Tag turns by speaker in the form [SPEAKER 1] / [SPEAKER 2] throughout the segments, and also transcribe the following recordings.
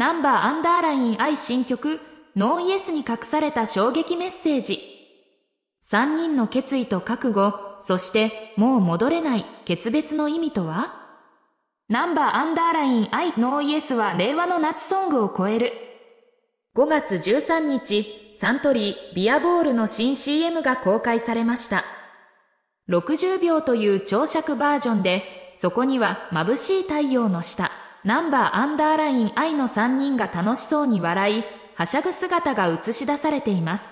[SPEAKER 1] ナンバーアンダーライン愛新曲、ノーイエスに隠された衝撃メッセージ。3人の決意と覚悟、そしてもう戻れない決別の意味とはナンバーアンダーライン愛ノーイエスは令和の夏ソングを超える。5月13日、サントリービアボールの新 CM が公開されました。60秒という長尺バージョンで、そこには眩しい太陽の下。ナンバーアンダーライン I の3人が楽しそうに笑い、はしゃぐ姿が映し出されています。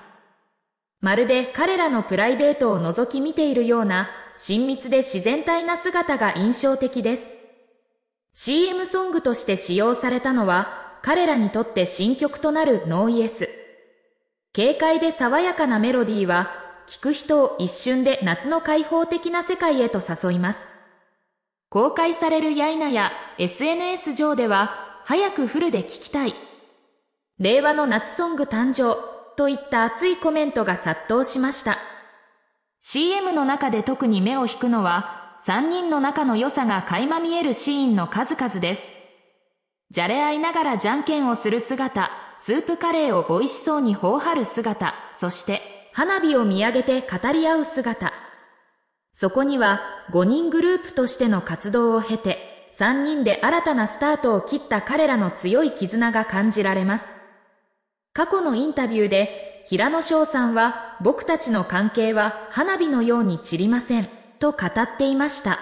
[SPEAKER 1] まるで彼らのプライベートを覗き見ているような、親密で自然体な姿が印象的です。CM ソングとして使用されたのは、彼らにとって新曲となるノーイエス。軽快で爽やかなメロディーは、聴く人を一瞬で夏の開放的な世界へと誘います。公開されるやいなや SNS 上では早くフルで聞きたい。令和の夏ソング誕生といった熱いコメントが殺到しました。CM の中で特に目を引くのは3人の中の良さが垣間見えるシーンの数々です。じゃれ合いながらじゃんけんをする姿、スープカレーを美味しそうに頬張る姿、そして花火を見上げて語り合う姿。そこには5人グループとしての活動を経て、3人で新たなスタートを切った彼らの強い絆が感じられます。過去のインタビューで、平野翔さんは僕たちの関係は花火のように散りませんと語っていました。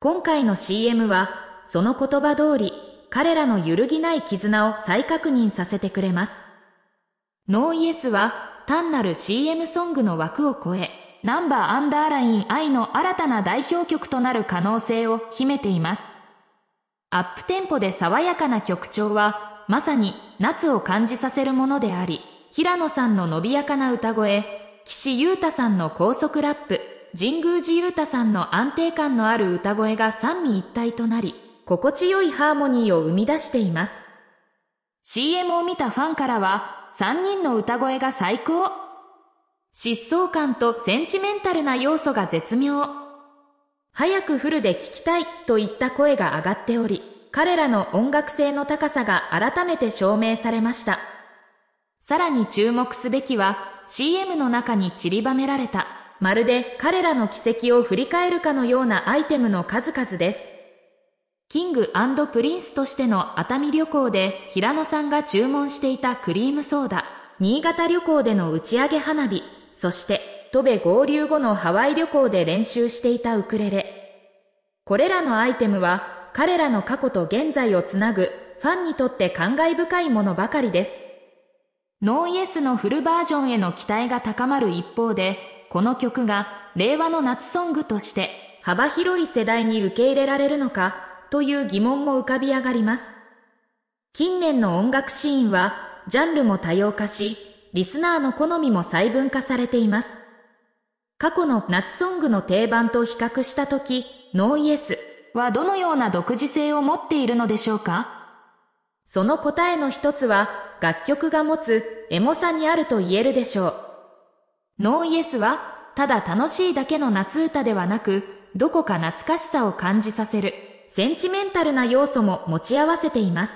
[SPEAKER 1] 今回の CM はその言葉通り彼らの揺るぎない絆を再確認させてくれます。ノーイエスは単なる CM ソングの枠を超え、ナンバーアンダーライン I の新たな代表曲となる可能性を秘めています。アップテンポで爽やかな曲調は、まさに夏を感じさせるものであり、平野さんの伸びやかな歌声、岸優太さんの高速ラップ、神宮寺優太さんの安定感のある歌声が三位一体となり、心地よいハーモニーを生み出しています。CM を見たファンからは、3人の歌声が最高疾走感とセンチメンタルな要素が絶妙。早くフルで聴きたいといった声が上がっており、彼らの音楽性の高さが改めて証明されました。さらに注目すべきは CM の中に散りばめられた、まるで彼らの軌跡を振り返るかのようなアイテムの数々です。キングプリンスとしての熱海旅行で平野さんが注文していたクリームソーダ、新潟旅行での打ち上げ花火、そして、トベ合流後のハワイ旅行で練習していたウクレレ。これらのアイテムは、彼らの過去と現在をつなぐ、ファンにとって感慨深いものばかりです。ノーイエスのフルバージョンへの期待が高まる一方で、この曲が令和の夏ソングとして幅広い世代に受け入れられるのかという疑問も浮かび上がります。近年の音楽シーンはジャンルも多様化し、リスナーの好みも細分化されています。過去の夏ソングの定番と比較したとき、ノーイエスはどのような独自性を持っているのでしょうかその答えの一つは、楽曲が持つエモさにあると言えるでしょう。ノーイエスは、ただ楽しいだけの夏歌ではなく、どこか懐かしさを感じさせる、センチメンタルな要素も持ち合わせています。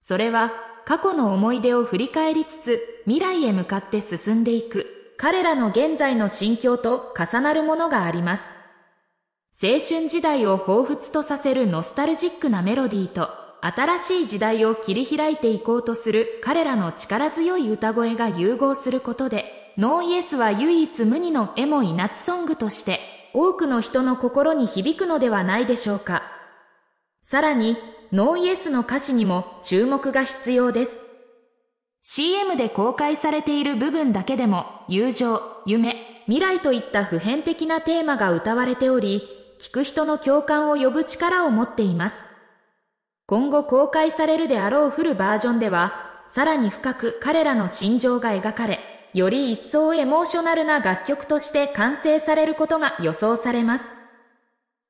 [SPEAKER 1] それは、過去の思い出を振り返りつつ未来へ向かって進んでいく彼らの現在の心境と重なるものがあります青春時代を彷彿とさせるノスタルジックなメロディーと新しい時代を切り開いていこうとする彼らの力強い歌声が融合することでノーイエスは唯一無二のエモい夏ソングとして多くの人の心に響くのではないでしょうかさらにノーイエスの歌詞にも注目が必要です。CM で公開されている部分だけでも友情、夢、未来といった普遍的なテーマが歌われており、聞く人の共感を呼ぶ力を持っています。今後公開されるであろうフルバージョンでは、さらに深く彼らの心情が描かれ、より一層エモーショナルな楽曲として完成されることが予想されます。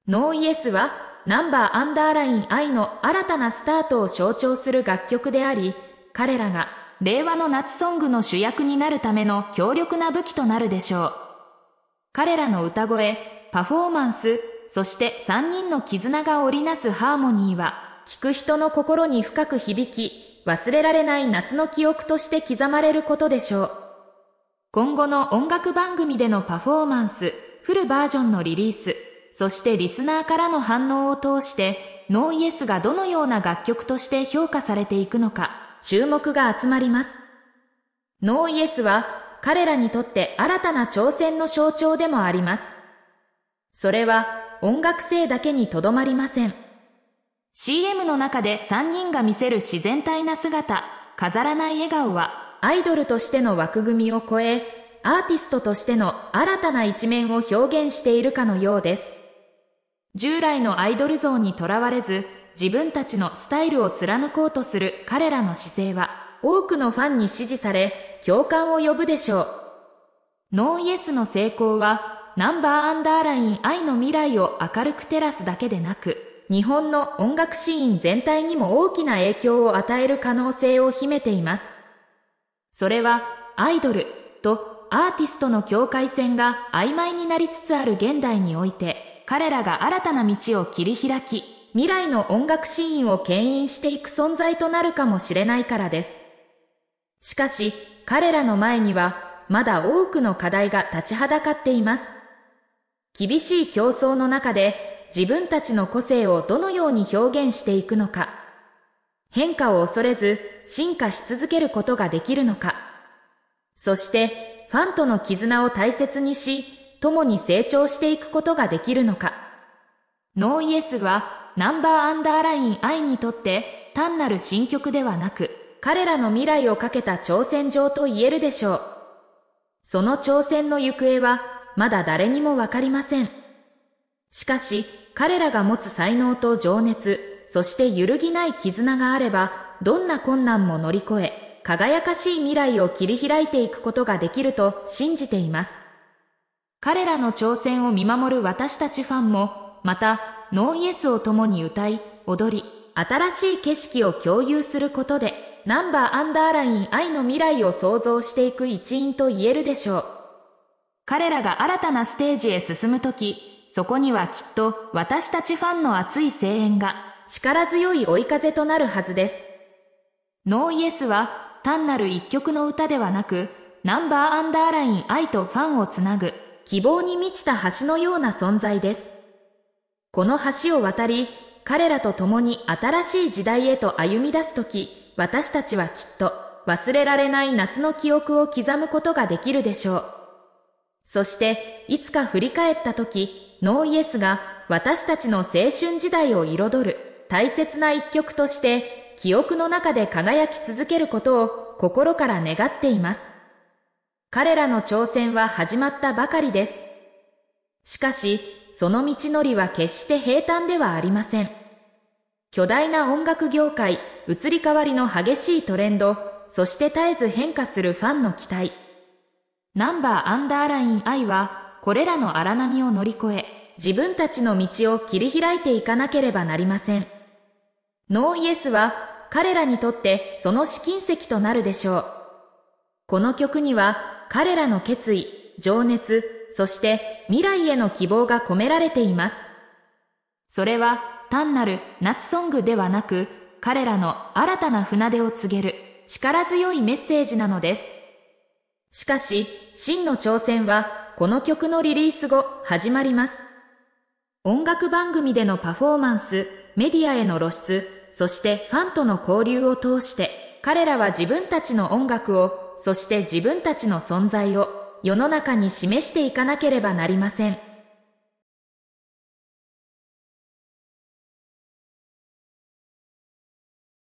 [SPEAKER 1] ノーイエスはナンバーアンダーライン I の新たなスタートを象徴する楽曲であり、彼らが令和の夏ソングの主役になるための強力な武器となるでしょう。彼らの歌声、パフォーマンス、そして3人の絆が織りなすハーモニーは、聴く人の心に深く響き、忘れられない夏の記憶として刻まれることでしょう。今後の音楽番組でのパフォーマンス、フルバージョンのリリース、そしてリスナーからの反応を通して、ノーイエスがどのような楽曲として評価されていくのか、注目が集まります。ノーイエスは、彼らにとって新たな挑戦の象徴でもあります。それは、音楽性だけにとどまりません。CM の中で3人が見せる自然体な姿、飾らない笑顔は、アイドルとしての枠組みを超え、アーティストとしての新たな一面を表現しているかのようです。従来のアイドル像にとらわれず、自分たちのスタイルを貫こうとする彼らの姿勢は、多くのファンに支持され、共感を呼ぶでしょう。ノーイエスの成功は、ナンバーアンダーライン愛の未来を明るく照らすだけでなく、日本の音楽シーン全体にも大きな影響を与える可能性を秘めています。それは、アイドルとアーティストの境界線が曖昧になりつつある現代において、彼らが新たな道を切り開き、未来の音楽シーンを牽引していく存在となるかもしれないからです。しかし、彼らの前には、まだ多くの課題が立ちはだかっています。厳しい競争の中で、自分たちの個性をどのように表現していくのか、変化を恐れず、進化し続けることができるのか、そして、ファンとの絆を大切にし、共に成長していくことができるのか。ノーイエスはナンバーアンダーライン愛にとって単なる新曲ではなく、彼らの未来をかけた挑戦状と言えるでしょう。その挑戦の行方はまだ誰にもわかりません。しかし、彼らが持つ才能と情熱、そして揺るぎない絆があれば、どんな困難も乗り越え、輝かしい未来を切り開いていくことができると信じています。彼らの挑戦を見守る私たちファンも、また、ノーイエスを共に歌い、踊り、新しい景色を共有することで、ナンバーアンダーライン愛の未来を想像していく一員と言えるでしょう。彼らが新たなステージへ進むとき、そこにはきっと私たちファンの熱い声援が力強い追い風となるはずです。ノーイエスは単なる一曲の歌ではなく、ナンバーアンダーライン愛とファンをつなぐ希望に満ちた橋のような存在です。この橋を渡り、彼らと共に新しい時代へと歩み出すとき、私たちはきっと忘れられない夏の記憶を刻むことができるでしょう。そして、いつか振り返ったとき、ノーイエスが私たちの青春時代を彩る大切な一曲として、記憶の中で輝き続けることを心から願っています。彼らの挑戦は始まったばかりです。しかし、その道のりは決して平坦ではありません。巨大な音楽業界、移り変わりの激しいトレンド、そして絶えず変化するファンの期待。ナンバーアンダーライン I は、これらの荒波を乗り越え、自分たちの道を切り開いていかなければなりません。ノーイエスは、彼らにとってその試金石となるでしょう。この曲には、彼らの決意、情熱、そして未来への希望が込められています。それは単なる夏ソングではなく、彼らの新たな船出を告げる力強いメッセージなのです。しかし、真の挑戦はこの曲のリリース後始まります。音楽番組でのパフォーマンス、メディアへの露出、そしてファンとの交流を通して、彼らは自分たちの音楽をそして自分たちの存在を世の中に示していかなければなりません。